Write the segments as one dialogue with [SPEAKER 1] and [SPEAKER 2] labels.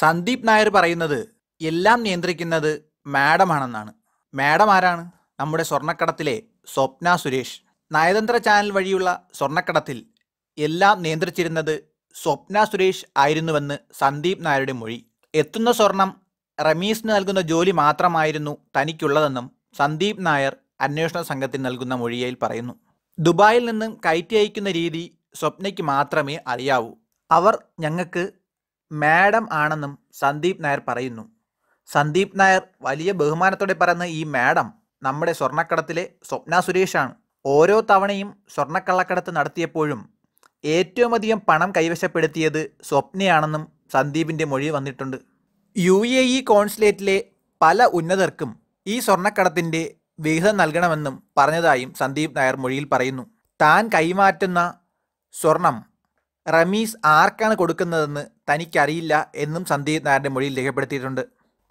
[SPEAKER 1] സന്ദീപ് നായർ പറയുന്നത് എല്ലാം നിയന്ത്രിക്കുന്നത് മാഡമാണെന്നാണ് മാഡം ആരാണ് നമ്മുടെ സ്വർണ്ണക്കടത്തിലെ സ്വപ്ന സുരേഷ് നയതന്ത്ര ചാനൽ വഴിയുള്ള സ്വർണ്ണക്കടത്തിൽ എല്ലാം നിയന്ത്രിച്ചിരുന്നത് സ്വപ്ന സുരേഷ് ആയിരുന്നുവെന്ന് സന്ദീപ് നായരുടെ മൊഴി എത്തുന്ന സ്വർണം റമീസിന് നൽകുന്ന ജോലി മാത്രമായിരുന്നു തനിക്കുള്ളതെന്നും സന്ദീപ് നായർ അന്വേഷണ സംഘത്തിന് നൽകുന്ന മൊഴിയയിൽ പറയുന്നു ദുബായിൽ നിന്നും കയറ്റി അയക്കുന്ന രീതി സ്വപ്നയ്ക്ക് മാത്രമേ അറിയാവൂ അവർ ഞങ്ങൾക്ക് മാഡം ആണെന്നും സന്ദീപ് നായർ പറയുന്നു സന്ദീപ് നായർ വലിയ ബഹുമാനത്തോടെ പറയുന്ന ഈ മാഡം നമ്മുടെ സ്വർണ്ണക്കടത്തിലെ സ്വപ്ന സുരേഷാണ് ഓരോ തവണയും സ്വർണ്ണക്കള്ളക്കടത്ത് നടത്തിയപ്പോഴും ഏറ്റവും അധികം പണം കൈവശപ്പെടുത്തിയത് സ്വപ്നയാണെന്നും സന്ദീപിൻ്റെ മൊഴി വന്നിട്ടുണ്ട് യു എ ഇ കോൺസുലേറ്റിലെ പല ഉന്നതർക്കും ഈ സ്വർണ്ണക്കടത്തിൻ്റെ വിഹിതം നൽകണമെന്നും പറഞ്ഞതായും സന്ദീപ് നായർ മൊഴിയിൽ പറയുന്നു താൻ കൈമാറ്റുന്ന സ്വർണം റമീസ് ആർക്കാണ് കൊടുക്കുന്നതെന്ന് തനിക്കറിയില്ല എന്നും സന്ദീപ് നായരുടെ മൊഴിയിൽ രേഖപ്പെടുത്തിയിട്ടുണ്ട്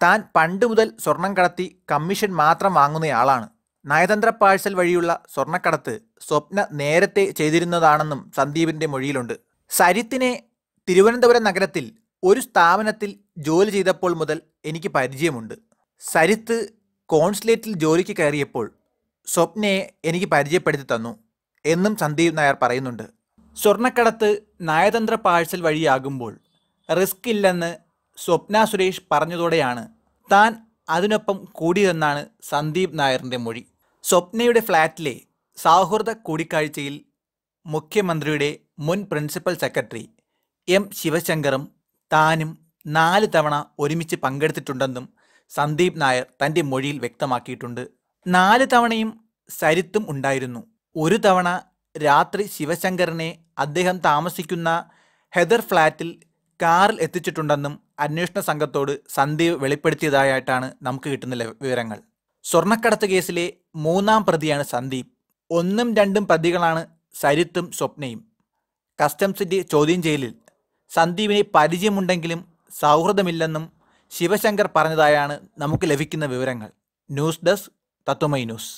[SPEAKER 1] താൻ പണ്ട് മുതൽ സ്വർണം കടത്തി കമ്മീഷൻ മാത്രം വാങ്ങുന്നയാളാണ് നയതന്ത്ര പാഴ്സൽ വഴിയുള്ള സ്വർണ്ണക്കടത്ത് സ്വപ്ന നേരത്തെ ചെയ്തിരുന്നതാണെന്നും സന്ദീപിൻ്റെ മൊഴിയിലുണ്ട് സരിത്തിനെ തിരുവനന്തപുരം നഗരത്തിൽ ഒരു സ്ഥാപനത്തിൽ ജോലി ചെയ്തപ്പോൾ മുതൽ എനിക്ക് പരിചയമുണ്ട് സരിത്ത് കോൺസുലേറ്റിൽ ജോലിക്ക് കയറിയപ്പോൾ സ്വപ്നയെ എനിക്ക് പരിചയപ്പെടുത്തി തന്നു എന്നും സന്ദീപ് നായർ പറയുന്നുണ്ട് സ്വർണ്ണക്കടത്ത് നയതന്ത്ര പാഴ്സൽ വഴിയാകുമ്പോൾ റിസ്ക് ഇല്ലെന്ന് സ്വപ്ന സുരേഷ് പറഞ്ഞതോടെയാണ് താൻ അതിനൊപ്പം കൂടിയതെന്നാണ് സന്ദീപ് നായറിൻ്റെ മൊഴി സ്വപ്നയുടെ ഫ്ലാറ്റിലെ സൗഹൃദ കൂടിക്കാഴ്ചയിൽ മുഖ്യമന്ത്രിയുടെ മുൻ പ്രിൻസിപ്പൽ സെക്രട്ടറി എം ശിവശങ്കറും താനും നാല് തവണ ഒരുമിച്ച് പങ്കെടുത്തിട്ടുണ്ടെന്നും സന്ദീപ് നായർ തൻ്റെ മൊഴിയിൽ വ്യക്തമാക്കിയിട്ടുണ്ട് നാല് തവണയും സരിത്തും ഉണ്ടായിരുന്നു ഒരു തവണ രാത്രി ശിവശങ്കറിനെ അദ്ദേഹം താമസിക്കുന്ന ഹെദർ ഫ്ലാറ്റിൽ കാറിൽ എത്തിച്ചിട്ടുണ്ടെന്നും അന്വേഷണ സംഘത്തോട് സന്ദീപ് വെളിപ്പെടുത്തിയതായിട്ടാണ് നമുക്ക് കിട്ടുന്ന വിവരങ്ങൾ സ്വർണ്ണക്കടത്ത് കേസിലെ മൂന്നാം പ്രതിയാണ് സന്ദീപ് ഒന്നും രണ്ടും പ്രതികളാണ് സരിത്തും സ്വപ്നയും കസ്റ്റംസിൻ്റെ ചോദ്യം ചെയ്യലിൽ സന്ദീപിനെ പരിചയമുണ്ടെങ്കിലും സൗഹൃദമില്ലെന്നും ശിവശങ്കർ പറഞ്ഞതായാണ് നമുക്ക് ലഭിക്കുന്ന വിവരങ്ങൾ ന്യൂസ് ഡെസ്ക് തത്വമൈ ന്യൂസ്